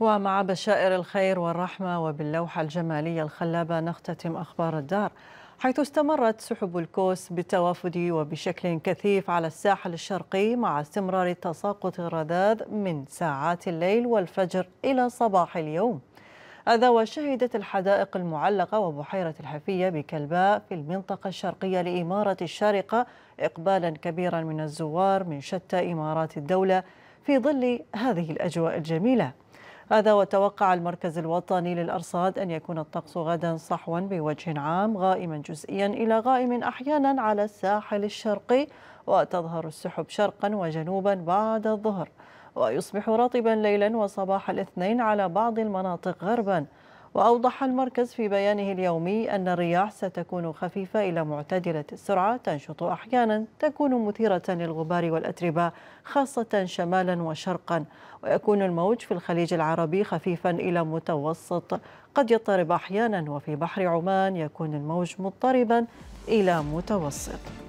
ومع بشائر الخير والرحمة وباللوحة الجمالية الخلابة نختتم أخبار الدار حيث استمرت سحب الكوس بالتوافد وبشكل كثيف على الساحل الشرقي مع استمرار تساقط الرذاذ من ساعات الليل والفجر إلى صباح اليوم هذا وشهدت الحدائق المعلقة وبحيرة الحفية بكلباء في المنطقة الشرقية لإمارة الشارقة إقبالا كبيرا من الزوار من شتى إمارات الدولة في ظل هذه الأجواء الجميلة هذا وتوقع المركز الوطني للأرصاد أن يكون الطقس غدا صحوا بوجه عام غائما جزئيا إلى غائم أحيانا على الساحل الشرقي وتظهر السحب شرقا وجنوبا بعد الظهر ويصبح رطبا ليلا وصباح الاثنين على بعض المناطق غربا وأوضح المركز في بيانه اليومي أن الرياح ستكون خفيفة إلى معتدلة السرعة تنشط أحيانا تكون مثيرة للغبار والأتربة خاصة شمالا وشرقا ويكون الموج في الخليج العربي خفيفا إلى متوسط قد يضطرب أحيانا وفي بحر عمان يكون الموج مضطربا إلى متوسط